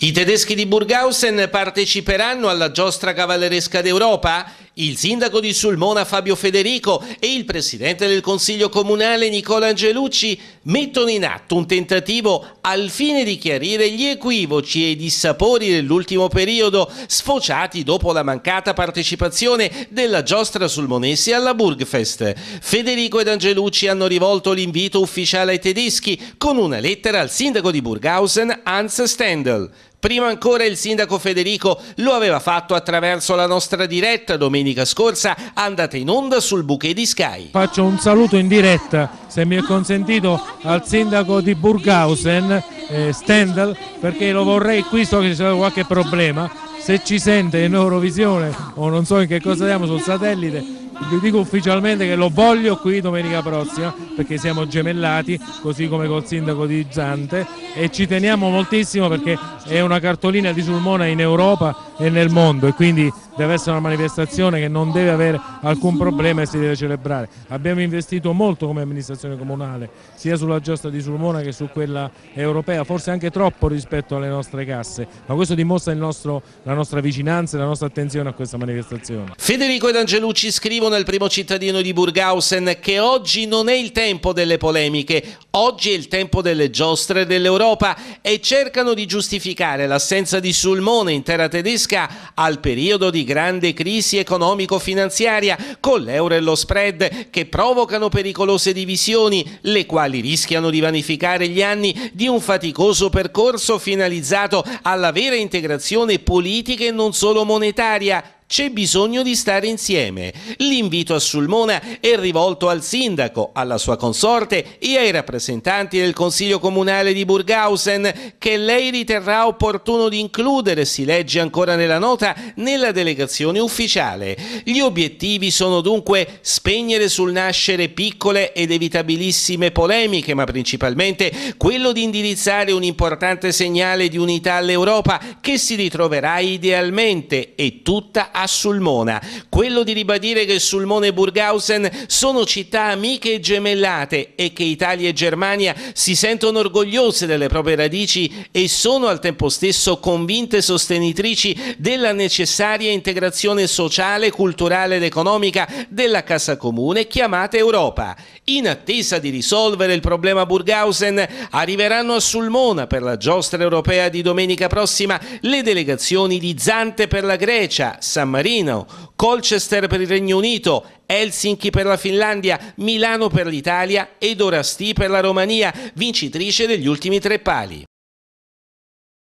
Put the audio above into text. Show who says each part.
Speaker 1: I tedeschi di Burghausen parteciperanno alla giostra cavalleresca d'Europa? Il sindaco di Sulmona Fabio Federico e il presidente del Consiglio Comunale Nicola Angelucci mettono in atto un tentativo al fine di chiarire gli equivoci e i dissapori dell'ultimo periodo sfociati dopo la mancata partecipazione della giostra sulmonese alla Burgfest. Federico ed Angelucci hanno rivolto l'invito ufficiale ai tedeschi con una lettera al sindaco di Burghausen Hans Stendel. Prima ancora il sindaco Federico lo aveva fatto attraverso la nostra diretta domenica scorsa, andata in onda sul bouquet di Sky.
Speaker 2: Faccio un saluto in diretta, se mi è consentito, al sindaco di Burghausen, eh, Stendel, perché lo vorrei qui, so che c'è qualche problema, se ci sente in Eurovisione o non so in che cosa siamo sul satellite vi dico ufficialmente che lo voglio qui domenica prossima perché siamo gemellati così come col sindaco di Zante e ci teniamo moltissimo perché è una cartolina di Sulmona in Europa e nel mondo e quindi deve essere una manifestazione che non deve avere alcun problema e si deve celebrare. Abbiamo investito molto come amministrazione comunale, sia sulla giostra di Sulmona che su quella europea, forse anche troppo rispetto alle nostre casse, ma questo dimostra nostro, la nostra vicinanza e la nostra attenzione a questa manifestazione.
Speaker 1: Federico ed Angelucci scrivono al primo cittadino di Burghausen che oggi non è il tempo delle polemiche, oggi è il tempo delle giostre dell'Europa e cercano di giustificare l'assenza di Sulmona in terra tedesca al periodo di grande crisi economico-finanziaria con l'euro e lo spread che provocano pericolose divisioni, le quali rischiano di vanificare gli anni di un faticoso percorso finalizzato alla vera integrazione politica e non solo monetaria c'è bisogno di stare insieme. L'invito a Sulmona è rivolto al sindaco, alla sua consorte e ai rappresentanti del Consiglio Comunale di Burghausen che lei riterrà opportuno di includere, si legge ancora nella nota, nella delegazione ufficiale. Gli obiettivi sono dunque spegnere sul nascere piccole ed evitabilissime polemiche, ma principalmente quello di indirizzare un importante segnale di unità all'Europa che si ritroverà idealmente e tutta a a Sulmona, quello di ribadire che Sulmona e Burghausen sono città amiche e gemellate e che Italia e Germania si sentono orgogliose delle proprie radici e sono al tempo stesso convinte sostenitrici della necessaria integrazione sociale, culturale ed economica della Casa Comune chiamata Europa. In attesa di risolvere il problema Burghausen, arriveranno a Sulmona per la giostra europea di domenica prossima le delegazioni di Zante per la Grecia, San San Marino, Colchester per il Regno Unito, Helsinki per la Finlandia, Milano per l'Italia ed Orasti per la Romania, vincitrice degli ultimi tre pali.